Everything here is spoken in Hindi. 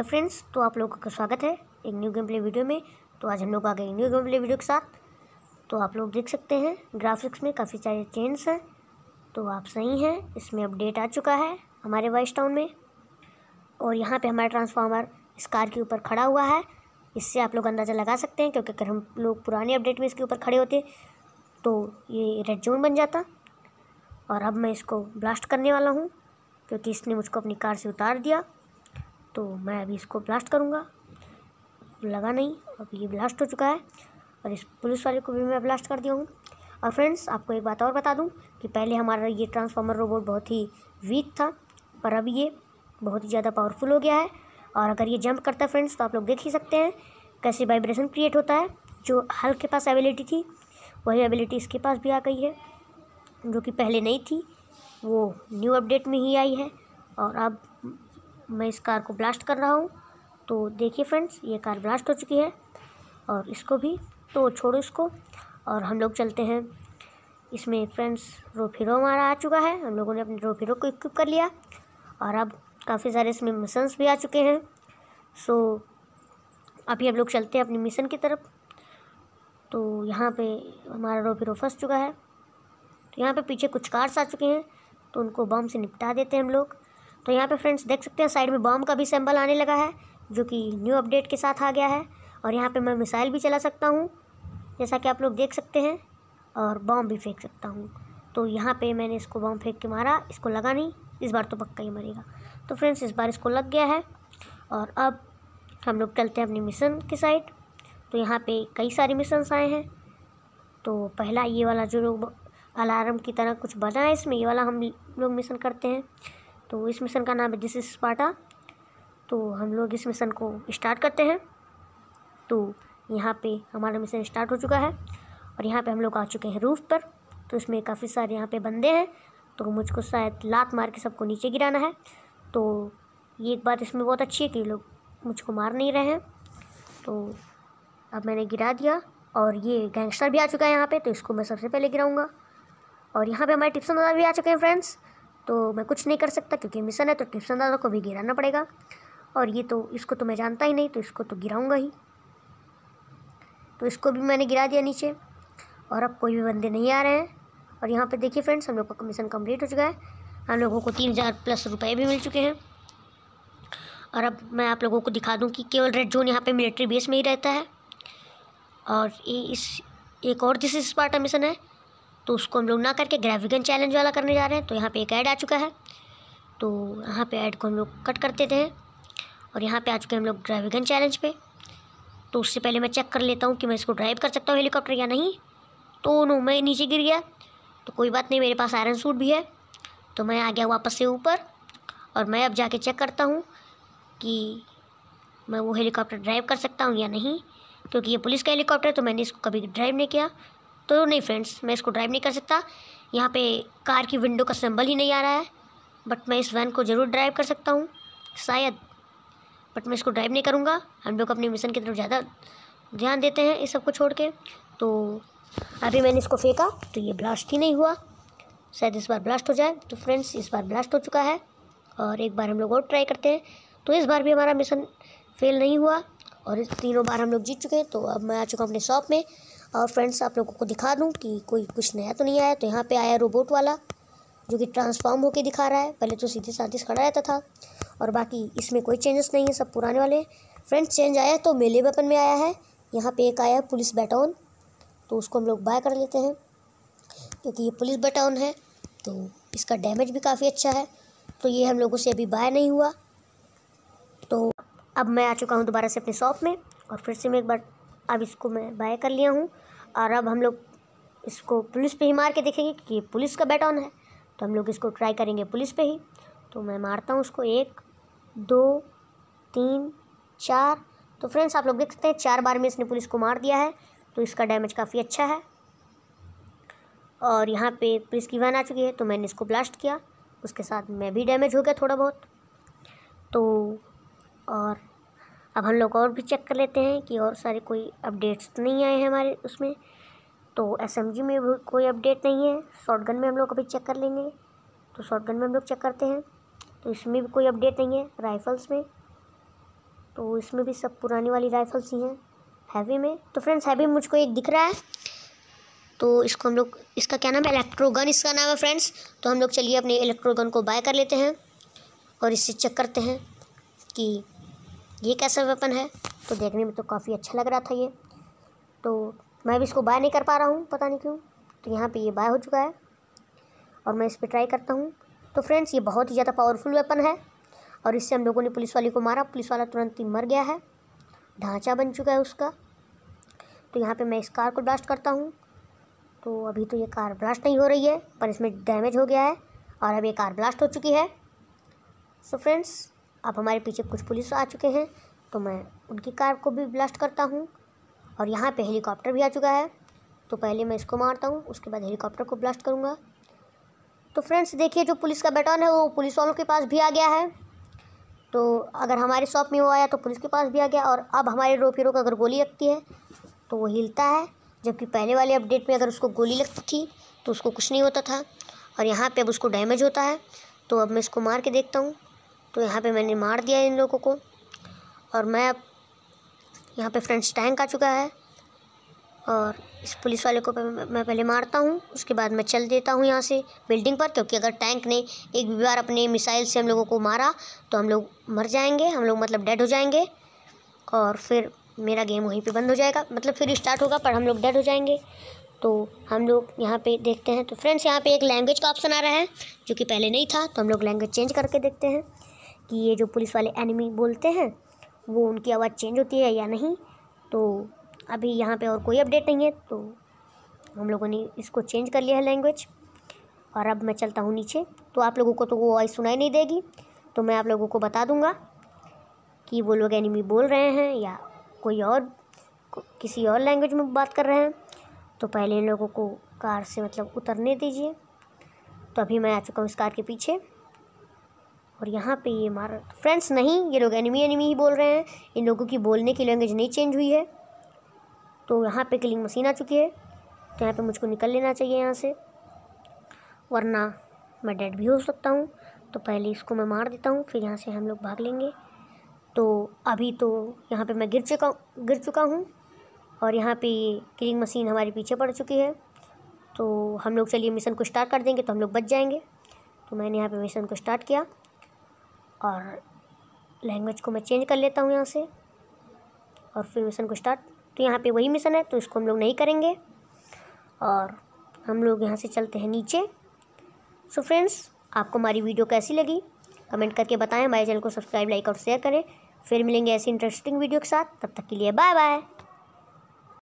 हेलो फ्रेंड्स तो आप लोगों का स्वागत है एक न्यू गेम प्ले वीडियो में तो आज हम लोग आ गए न्यू गेम प्ले वीडियो के साथ तो आप लोग देख सकते हैं ग्राफिक्स में काफ़ी सारे चेंज हैं तो आप सही हैं इसमें अपडेट आ चुका है हमारे वॉइस टाउन में और यहाँ पे हमारा ट्रांसफार्मर इस कार के ऊपर खड़ा हुआ है इससे आप लोग अंदाज़ा लगा सकते हैं क्योंकि अगर हम लोग पुराने अपडेट में इसके ऊपर खड़े होते तो ये रेड जोन बन जाता और अब मैं इसको ब्लास्ट करने वाला हूँ क्योंकि इसने मुझको अपनी कार से उतार दिया तो मैं अभी इसको ब्लास्ट करूँगा लगा नहीं अब ये ब्लास्ट हो चुका है और इस पुलिस वाले को भी मैं ब्लास्ट कर दिया हूँ और फ्रेंड्स आपको एक बात और बता दूँ कि पहले हमारा ये ट्रांसफार्मर रोबोट बहुत ही वीक था पर अब ये बहुत ही ज़्यादा पावरफुल हो गया है और अगर ये जंप करता है फ्रेंड्स तो आप लोग देख ही सकते हैं कैसे वाइब्रेशन क्रिएट होता है जो हल के पास एबिलिटी थी वही एबिलिटी इसके पास भी आ गई है जो कि पहले नहीं थी वो न्यू अपडेट में ही आई है और अब मैं इस कार को ब्लास्ट कर रहा हूँ तो देखिए फ्रेंड्स ये कार ब्लास्ट हो चुकी है और इसको भी तो छोड़ो इसको और हम लोग चलते हैं इसमें फ्रेंड्स रोफिरो हमारा आ चुका है हम लोगों ने अपने रोफिरो को इक्विप कर लिया और अब काफ़ी सारे इसमें मिशंस भी आ चुके हैं सो अभी हम लोग चलते हैं अपनी मिशन की तरफ तो यहाँ पे हमारा रोफिरो फंस चुका है तो यहाँ पे पीछे कुछ कार्स आ चुके हैं तो उनको बम से निपटा देते हैं हम लोग तो यहाँ पे फ्रेंड्स देख सकते हैं साइड में बॉम्ब का भी सैम्पल आने लगा है जो कि न्यू अपडेट के साथ आ गया है और यहाँ पे मैं मिसाइल भी चला सकता हूँ जैसा कि आप लोग देख सकते हैं और बॉम्ब भी फेंक सकता हूँ तो यहाँ पे मैंने इसको बॉम्ब फेंक के मारा इसको लगा नहीं इस बार तो पक्का ही मरेगा तो फ्रेंड्स इस बार इसको लग गया है और अब हम लोग चलते हैं अपने मिशन की साइड तो यहाँ पर कई सारे मिशंस आए हैं तो पहला ये वाला जो लोग अलार्म की तरह कुछ बना है इसमें ये वाला हम लोग मिशन करते हैं तो इस मिशन का नाम है दिस इज स्पाटा तो हम लोग इस मिशन को स्टार्ट करते हैं तो यहाँ पे हमारा मिशन स्टार्ट हो चुका है और यहाँ पे हम लोग आ चुके हैं रूफ़ पर तो इसमें काफ़ी सारे यहाँ पे बंदे हैं तो मुझको शायद लात मार के सबको नीचे गिराना है तो ये एक बात इसमें बहुत अच्छी है कि लोग मुझको मार नहीं रहे हैं तो अब मैंने गिरा दिया और ये गैंगस्टर भी आ चुका है यहाँ पर तो इसको मैं सबसे पहले गिराऊँगा और यहाँ पर हमारे टिप्सन भी आ चुके हैं फ्रेंड्स तो मैं कुछ नहीं कर सकता क्योंकि मिशन है तो टिप्सन दादा को भी गिराना पड़ेगा और ये तो इसको तो मैं जानता ही नहीं तो इसको तो गिराऊंगा ही तो इसको भी मैंने गिरा दिया नीचे और अब कोई भी बंदे नहीं आ रहे हैं और यहाँ पे देखिए फ्रेंड्स हम लोग का कमीशन कम्प्लीट हो चुका है हम लोगों को तीन हज़ार प्लस रुपये भी मिल चुके हैं और अब मैं आप लोगों को दिखा दूँ कि केवल रेड जोन यहाँ पर मिलिट्री बेस में ही रहता है और इस एक और जिस स्पार्टा मिशन है तो उसको हम लोग ना करके ग्रेविकन चैलेंज वाला करने जा रहे हैं तो यहाँ पे एक ऐड आ चुका है तो यहाँ पे ऐड को हम लोग कट कर देते हैं और यहाँ पे आ चुके हैं हम लोग ग्रेविकन चैलेंज पे तो उससे पहले मैं चेक कर लेता हूँ कि मैं इसको ड्राइव कर सकता हूँ हेलीकॉप्टर या नहीं तो नो मैं नीचे गिर गया तो कोई बात नहीं मेरे पास आयरन सूट भी है तो मैं आ गया वापस से ऊपर और मैं अब जाके चेक करता हूँ कि मैं वो हेलीकॉप्टर ड्राइव कर सकता हूँ या नहीं क्योंकि ये पुलिस का हेलीकॉप्टर है तो मैंने इसको कभी ड्राइव नहीं किया तो नहीं फ्रेंड्स मैं इसको ड्राइव नहीं कर सकता यहाँ पे कार की विंडो का सिंबल ही नहीं आ रहा है बट मैं इस वैन को ज़रूर ड्राइव कर सकता हूँ शायद बट मैं इसको ड्राइव नहीं करूँगा हम लोग अपने मिशन की तरफ ज़्यादा ध्यान देते हैं इस सब को छोड़ के तो अभी मैंने इसको फेंका तो ये ब्लास्ट ही नहीं हुआ शायद इस बार ब्लास्ट हो जाए तो फ्रेंड्स इस बार ब्लास्ट हो चुका है और एक बार हम लोग और ट्राई करते हैं तो इस बार भी हमारा मिशन फेल नहीं हुआ और तीनों बार हम लोग जीत चुके हैं तो अब मैं आ चुका हूँ अपने शॉप में और फ्रेंड्स आप लोगों को दिखा दूँ कि कोई कुछ नया तो नहीं आया तो यहाँ पर आया रोबोट वाला जो कि ट्रांसफॉर्म होकर दिखा रहा है पहले तो सीधे साधे खड़ा रहता था और बाकी इसमें कोई चेंजेस नहीं है सब पुराने वाले फ्रेंड्स चेंज आया तो मेले वेपन में आया है यहाँ पे एक आया है पुलिस बैटाउन तो उसको हम लोग बाय कर लेते हैं क्योंकि ये पुलिस बैटाउन है तो इसका डैमेज भी काफ़ी अच्छा है तो ये हम लोगों से अभी बाय नहीं हुआ तो अब मैं आ चुका हूँ दोबारा से अपने शॉप में और फिर से मैं एक बार अब इसको मैं बाय कर लिया हूँ और अब हम लोग इसको पुलिस पे ही मार के देखेंगे कि ये पुलिस का बैट ऑन है तो हम लोग इसको ट्राई करेंगे पुलिस पे ही तो मैं मारता हूँ उसको एक दो तीन चार तो फ्रेंड्स आप लोग देख सकते हैं चार बार में इसने पुलिस को मार दिया है तो इसका डैमेज काफ़ी अच्छा है और यहाँ पे पुलिस की वैन आ चुकी है तो मैंने इसको ब्लास्ट किया उसके साथ मैं भी डैमेज हो गया थोड़ा बहुत तो और अब हम लोग और भी चेक कर लेते हैं कि और सारे कोई अपडेट्स तो नहीं आए हैं हमारे उसमें तो एस में भी कोई अपडेट नहीं है गन में हम लोग अभी चेक कर लेंगे तो गन में हम लोग चेक करते हैं तो इसमें भी कोई अपडेट नहीं है राइफ़ल्स में तो इसमें भी सब पुरानी वाली राइफ़ल्स ही हैं हैवी में तो फ्रेंड्स हैवी मुझको एक दिख रहा है तो इसको हम लोग इसका क्या नाम है इलेक्ट्रोगन इसका नाम है फ्रेंड्स तो हम लोग चलिए अपने इलेक्ट्रोगन को बाय कर लेते हैं और इससे चेक करते हैं कि ये कैसा वेपन है तो देखने में तो काफ़ी अच्छा लग रहा था ये तो मैं भी इसको बाय नहीं कर पा रहा हूँ पता नहीं क्यों तो यहाँ पे ये बाय हो चुका है और मैं इस पर ट्राई करता हूँ तो फ्रेंड्स ये बहुत ही ज़्यादा पावरफुल वेपन है और इससे हम लोगों ने पुलिस वाले को मारा पुलिस वाला तुरंत ही मर गया है ढांचा बन चुका है उसका तो यहाँ पर मैं इस कार को ब्लास्ट करता हूँ तो अभी तो ये कार ब्लास्ट नहीं हो रही है पर इसमें डैमेज हो गया है और अब ये कार ब्लास्ट हो चुकी है सो so फ्रेंड्स अब हमारे पीछे कुछ पुलिस आ चुके हैं तो मैं उनकी कार को भी ब्लास्ट करता हूँ और यहाँ पे हेलीकॉप्टर भी आ चुका है तो पहले मैं इसको मारता हूँ उसके बाद हेलीकॉप्टर को ब्लास्ट करूँगा तो फ्रेंड्स देखिए जो पुलिस का बैटन है वो पुलिस वालों के पास भी आ गया है तो अगर हमारे शॉप में वो आया तो पुलिस के पास भी आ गया और अब हमारे रो का अगर गोली लगती है तो वो हिलता है जबकि पहले वाले अपडेट में अगर उसको गोली लगती थी तो उसको कुछ नहीं होता था और यहाँ पे अब उसको डैमेज होता है तो अब मैं इसको मार के देखता हूँ तो यहाँ पे मैंने मार दिया इन लोगों को और मैं अब यहाँ पे फ्रेंड्स टैंक आ चुका है और इस पुलिस वाले को मैं पहले मारता हूँ उसके बाद मैं चल देता हूँ यहाँ से बिल्डिंग पर क्योंकि अगर टैंक ने एक भी बार अपने मिसाइल से हम लोगों को मारा तो हम लोग मर जाएंगे हम लोग मतलब डेड हो जाएंगे और फिर मेरा गेम वहीं पे बंद हो जाएगा मतलब फिर स्टार्ट होगा पर हम लोग डेड हो जाएंगे तो हम लोग यहाँ पर देखते हैं तो फ्रेंड्स यहाँ पर एक लैंग्वेज का ऑप्शन आ रहा है जो कि पहले नहीं था तो हम लोग लैंग्वेज चेंज करके देखते हैं कि ये जो पुलिस वाले एनिमी बोलते हैं वो उनकी आवाज़ चेंज होती है या नहीं तो अभी यहाँ पे और कोई अपडेट नहीं है तो हम लोगों ने इसको चेंज कर लिया है लैंग्वेज और अब मैं चलता हूँ नीचे तो आप लोगों को तो वो वॉइस सुनाई नहीं देगी तो मैं आप लोगों को बता दूँगा कि वो लोग एनिमी बोल रहे हैं या कोई और किसी और लैंग्वेज में बात कर रहे हैं तो पहले इन लोगों को कार से मतलब उतरने दीजिए तो अभी मैं आ चुका हूँ इस कार के पीछे और यहाँ पे ये मार फ्रेंड्स नहीं ये लोग एनिमी एनिमी ही बोल रहे हैं इन लोगों की बोलने की लैंग्वेज नहीं चेंज हुई है तो यहाँ पे किलिंग मशीन आ चुकी है तो यहाँ पे मुझको निकल लेना चाहिए यहाँ से वरना मैं डेड भी हो सकता हूँ तो पहले इसको मैं मार देता हूँ फिर यहाँ से हम लोग भाग लेंगे तो अभी तो यहाँ पर मैं गिर चुका गिर चुका हूँ और यहाँ पे किलिंग मशीन हमारे पीछे पड़ चुकी है तो हम लोग चलिए मिशन को स्टार्ट कर देंगे तो हम लोग बच जाएंगे तो मैंने यहाँ पे मिशन को स्टार्ट किया और लैंग्वेज को मैं चेंज कर लेता हूँ यहाँ से और फिर मिशन को स्टार्ट तो यहाँ पे वही मिशन है तो इसको हम लोग नहीं करेंगे और हम लोग यहाँ से चलते हैं नीचे सो फ्रेंड्स आपको हमारी वीडियो कैसी लगी कमेंट करके बताएं हमारे चैनल को सब्सक्राइब लाइक और शेयर करें फिर मिलेंगे ऐसी इंटरेस्टिंग वीडियो के साथ तब तक के लिए बाय बाय